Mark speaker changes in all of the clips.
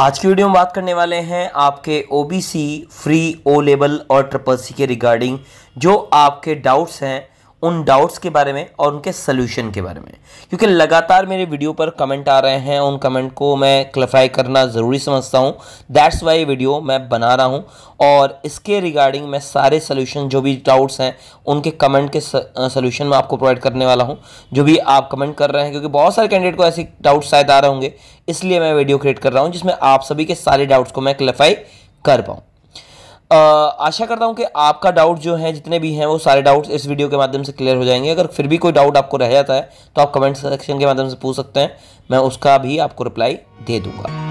Speaker 1: आज की वीडियो में बात करने वाले हैं आपके ओबीसी फ्री ओ लेवल और ट्रिपल सी के रिगार्डिंग जो आपके डाउट्स हैं उन डाउट्स के बारे में और उनके सोल्यूशन के बारे में क्योंकि लगातार मेरे वीडियो पर कमेंट आ रहे हैं उन कमेंट को मैं क्लिफाई करना ज़रूरी समझता हूँ दैट्स वाई वीडियो मैं बना रहा हूँ और इसके रिगार्डिंग मैं सारे सोल्यूशन जो भी डाउट्स हैं उनके कमेंट के सोल्यूशन मैं आपको प्रोवाइड करने वाला हूँ जो भी आप कमेंट कर रहे हैं क्योंकि बहुत सारे कैंडिडेट को ऐसे डाउट्स शायद आ रहे होंगे इसलिए मैं वीडियो क्रिएट कर रहा हूँ जिसमें आप सभी के सारे डाउट्स को मैं क्लिफाई कर पाऊँ आशा करता हूँ कि आपका डाउट जो है जितने भी हैं वो सारे डाउट्स इस वीडियो के माध्यम से क्लियर हो जाएंगे अगर फिर भी कोई डाउट आपको रह जाता है तो आप कमेंट सेक्शन के माध्यम से पूछ सकते हैं मैं उसका भी आपको रिप्लाई दे दूँगा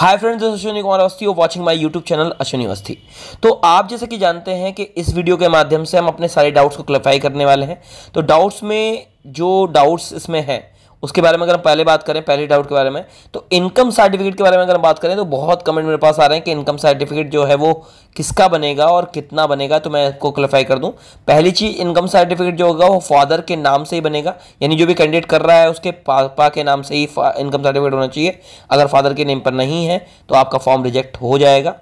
Speaker 1: हाय फ्रेंड्स अश्विनी कुमार अवस्थी और watching my YouTube channel Ashwini Awasthi तो आप जैसे कि जानते हैं कि इस वीडियो के माध्यम से हम अपने सारे डाउट्स को क्लैरिफाई करने वाले हैं तो डाउट्स में जो डाउट्स इसमें हैं उसके बारे में अगर हम पहले बात करें पहले डाउट के बारे में तो इनकम सर्टिफिकेट के बारे में अगर हम बात करें तो बहुत कमेंट मेरे पास आ रहे हैं कि इनकम सर्टिफिकेट जो है वो किसका बनेगा और कितना बनेगा तो मैं इसको क्लिफाई कर दूं पहली चीज़ इनकम सर्टिफिकेट जो होगा वो फादर के नाम से ही बनेगा यानी जो भी कैंडिडेट कर रहा है उसके पापा के नाम से ही इनकम सर्टिफिकेट होना चाहिए अगर फादर के नेम पर नहीं है तो आपका फॉर्म रिजेक्ट हो जाएगा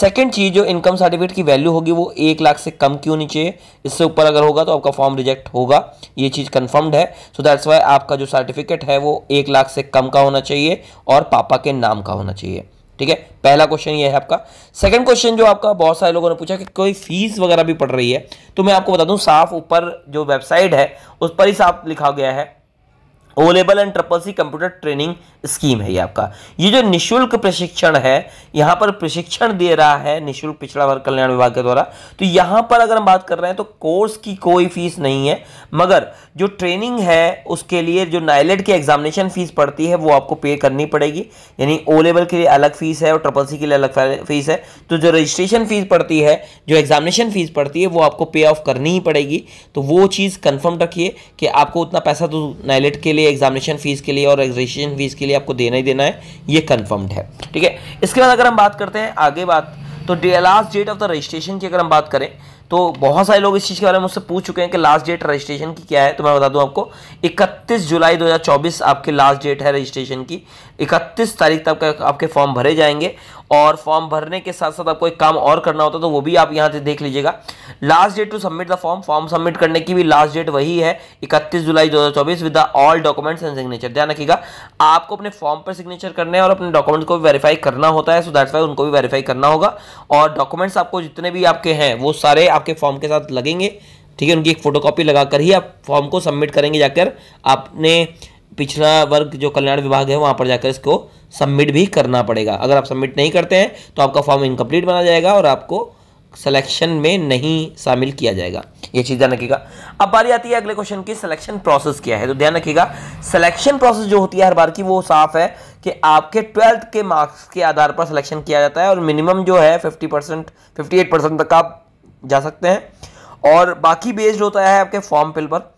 Speaker 1: सेकेंड चीज़ जो इनकम सर्टिफिकेट की वैल्यू होगी वो एक लाख से कम क्यों नहीं चाहिए इससे ऊपर अगर होगा तो आपका फॉर्म रिजेक्ट होगा ये चीज़ कन्फर्म्ड है सो दैट्स वाई आपका जो सर्टिफिकेट है वो एक लाख से कम का होना चाहिए और पापा के नाम का होना चाहिए ठीक है पहला क्वेश्चन ये है आपका सेकंड क्वेश्चन जो आपका बहुत सारे लोगों ने पूछा कि कोई फीस वगैरह भी पड़ रही है तो मैं आपको बता दूं साफ ऊपर जो वेबसाइट है उस पर ही साफ लिखा गया है O level and triple C computer training scheme है ये आपका ये जो निशुल्क प्रशिक्षण है यहाँ पर प्रशिक्षण दे रहा है निशुल्क पिछड़ा वर्ग कल्याण विभाग के द्वारा तो यहाँ पर अगर हम बात कर रहे हैं तो कोर्स की कोई फीस नहीं है मगर जो ट्रेनिंग है उसके लिए जो नाइलेट की एग्जामिनेशन फीस पड़ती है वो आपको पे करनी पड़ेगी यानी ओ लेवल के लिए अलग फीस है और ट्रिपल सी के लिए अलग फीस है तो जो रजिस्ट्रेशन फीस पड़ती है जो एग्जामिनेशन फीस पड़ती है वो आपको पे ऑफ करनी ही पड़ेगी तो वो चीज़ कन्फर्म रखिए कि आपको उतना पैसा तो नाइलेट के लिए लिए एग्जामिनेशन फीस के लिए और रजिस्ट्रेशन फीस के लिए आपको देना ही देना है ये कन्फर्म्ड है ठीक है इसके बाद अगर हम बात करते हैं आगे बात तो last date of the registration की अगर हम बात करें तो बहुत सारे लोग इस चीज़ के बारे में मुझसे पूछ चुके हैं कि लास्ट डेट रजिस्ट्रेशन की क्या है तो मैं बता दूं आपको 31 जुलाई 2024 आपकी लास्ट डेट है रजिस्ट्रेशन की 31 तारीख तक आपके, आपके फॉर्म भरे जाएंगे और फॉर्म भरने के साथ साथ आपको एक काम और करना होता है तो वो भी आप यहाँ से देख लीजिएगा last date to submit the form form submit करने की भी लास्ट डेट वही है इकतीस जुलाई दो with the all documents and signature ध्यान रखिएगा आपको अपने फॉर्म पर सिग्नेचर करने और अपने डॉक्यूमेंट्स को वेरीफाई करना होता है सो दैट्स वाई उनको भी वेरीफाई करना होगा और डॉक्यूमेंट्स आपको जितने भी आपके हैं वो सारे आपके फॉर्म के साथ लगेंगे ठीक है उनकी एक फोटोकॉपी लगाकर ही आप फॉर्म को सबमिट करेंगे जाकर आपने पिछला वर्ग जो कल्याण विभाग है वहाँ पर जाकर इसको सबमिट भी करना पड़ेगा अगर आप सबमिट नहीं करते हैं तो आपका फॉर्म इनकम्प्लीट बना जाएगा और आपको सिलेक्शन में नहीं शामिल किया जाएगा ये चीज़ ध्यान रखिएगा अब बारी आती है अगले क्वेश्चन की सिलेक्शन प्रोसेस क्या है तो ध्यान रखिएगा सिलेक्शन प्रोसेस जो होती है हर बार की वो साफ है कि आपके ट्वेल्थ के मार्क्स के आधार पर सिलेक्शन किया जाता है और मिनिमम जो है fifty percent fifty eight percent तक का जा सकते हैं और बाकी बेस्ड होता है आपके फॉर्म फिल पर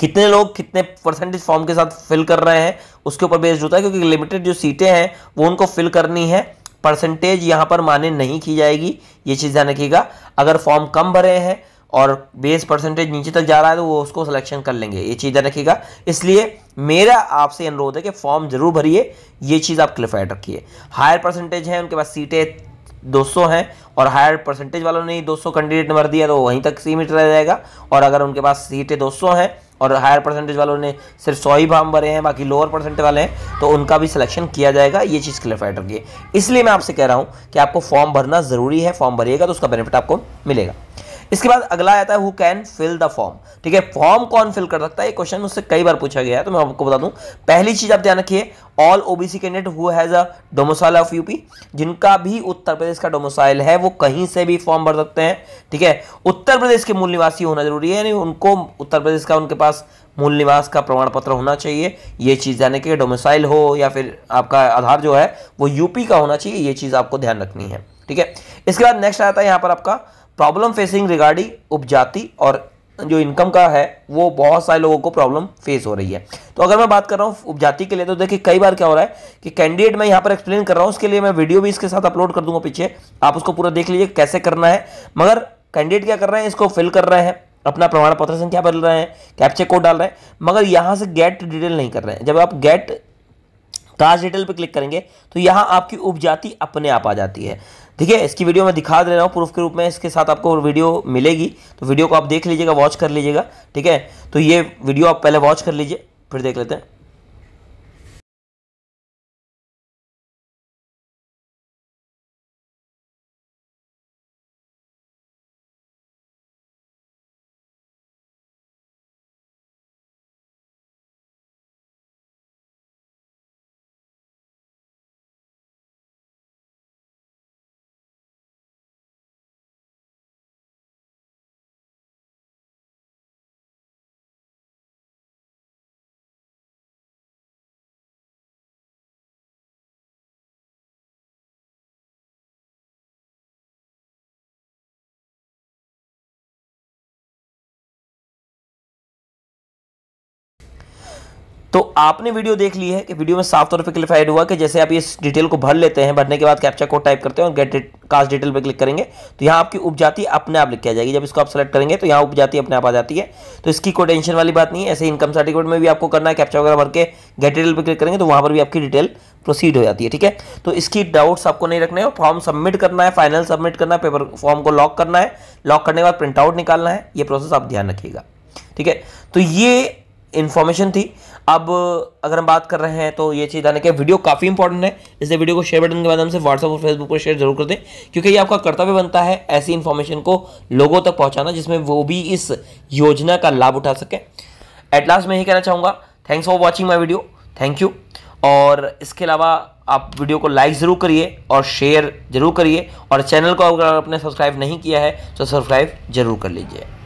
Speaker 1: कितने लोग कितने परसेंटेज फॉर्म के साथ फिल कर रहे हैं उसके ऊपर बेस्ड होता है क्योंकि लिमिटेड जो सीटें हैं वो उनको फिल करनी है परसेंटेज यहाँ पर माने नहीं की जाएगी ये चीज़ ध्यान रखिएगा अगर फॉर्म कम भरे हैं और बेस परसेंटेज नीचे तक जा रहा है तो वो उसको सिलेक्शन कर लेंगे ये चीज़ ध्यान रखिएगा इसलिए मेरा आपसे अनुरोध है कि फॉर्म जरूर भरिए ये चीज़ आप क्लिफाइड रखिए हायर परसेंटेज है उनके पास सीटें 200 हैं और हायर परसेंटेज वालों ने 200 कैंडिडेट नंबर दिया तो वहीं तक सीमित रह जाएगा और अगर उनके पास सीटें 200 हैं और हायर परसेंटेज वालों ने सिर्फ सौ ही फार्म भरे हैं बाकी लोअर परसेंटेज वाले हैं तो उनका भी सिलेक्शन किया जाएगा ये चीज़ क्लियरफाइड रखिए इसलिए मैं आपसे कह रहा हूँ कि आपको फॉर्म भरना ज़रूरी है फॉर्म भरिएगा तो उसका बेनिफिट आपको मिलेगा इसके बाद अगला आता है who can fill the form ठीक है फॉर्म कौन फिल कर सकता है ये क्वेश्चन मुझसे कई बार पूछा गया है तो मैं आपको बता दूं पहली चीज आप ध्यान रखिए all OBC candidate who has a domicile of UP जिनका भी उत्तर प्रदेश का डोमोसाइल है वो कहीं से भी फॉर्म भर सकते हैं ठीक है उत्तर प्रदेश के मूल निवासी होना जरूरी है यानी उनको उत्तर प्रदेश का उनके पास मूल निवास का प्रमाण पत्र होना चाहिए ये चीज़ ध्यान रखिए डोमिसाइल हो या फिर आपका आधार जो है वो यूपी का होना चाहिए ये चीज़ आपको ध्यान रखनी है ठीक है इसके बाद नेक्स्ट आता है यहां पर आपका प्रॉब्लम फेसिंग रिगार्डिंग उपजाति और जो इनकम का है वो बहुत सारे लोगों को प्रॉब्लम फेस हो रही है तो अगर मैं बात कर रहा हूँ उपजाति के लिए तो देखिए कई बार क्या हो रहा है कि कैंडिडेट मैं यहाँ पर एक्सप्लेन कर रहा हूँ उसके लिए मैं वीडियो भी इसके साथ अपलोड कर दूंगा पीछे आप उसको पूरा देख लीजिए कैसे करना है मगर कैंडिडेट क्या कर रहे हैं इसको फिल कर रहे हैं अपना प्रमाण पत्र संख्या बदल रहे हैं कैप्चे कोड डाल रहे हैं मगर यहाँ से गेट डिटेल नहीं कर रहे हैं जब आप गेट ताज डिटेल पर क्लिक करेंगे तो यहाँ आपकी उपजाति अपने आप आ जाती है ठीक है इसकी वीडियो मैं दिखा दे रहा हूँ प्रूफ के रूप में इसके साथ आपको वीडियो मिलेगी तो वीडियो को आप देख लीजिएगा वॉच कर लीजिएगा ठीक है तो ये वीडियो आप पहले वॉच कर लीजिए फिर देख लेते हैं तो आपने वीडियो देख ली है कि वीडियो में साफ तौर पर क्लिफाइड हुआ कि जैसे आप इस डिटेल को भर लेते हैं भरने के बाद कैप्चा कोड टाइप करते हैं और गेट कास्ट डिटेल पर क्लिक करेंगे तो यहाँ आपकी उपजाति अपने आप लिख आ जाएगी जब इसको आप सेलेक्ट करेंगे तो यहाँ उपजाति अपने आप आ जाती है तो इसकी कोई टेंशन वाली बात नहीं है ऐसे इनकम सर्टिफिकेट में भी आपको करना है कैप्चा वगैरह भर के गेट डिटेल पर क्लिक करेंगे तो वहाँ पर भी आपकी डिटेल प्रोसीड हो जाती है ठीक है तो इसकी डाउट्स आपको नहीं रखने और फॉर्म सबमिट करना है फाइनल सबमिट करना है पेपर फॉर्म को लॉक करना है लॉक करने के बाद प्रिंट आउट निकालना है ये प्रोसेस आप ध्यान रखिएगा ठीक है तो ये इन्फॉर्मेशन थी अब अगर हम बात कर रहे हैं तो ये चीज़ आने के वीडियो काफ़ी इंपॉर्टेंट है इसलिए वीडियो को शेयर बटन के माध्यम से व्हाट्सअप और फेसबुक पर शेयर जरूर कर दें क्योंकि ये आपका कर्तव्य बनता है ऐसी इन्फॉर्मेशन को लोगों तक पहुँचाना जिसमें वो भी इस योजना का लाभ उठा सकें एट लास्ट मैं यही कहना चाहूँगा thanks for watching my video thank you और इसके अलावा आप वीडियो को लाइक ज़रूर करिए और शेयर ज़रूर करिए और चैनल को अगर आपने सब्सक्राइब नहीं किया है तो सब्सक्राइब ज़रूर कर लीजिए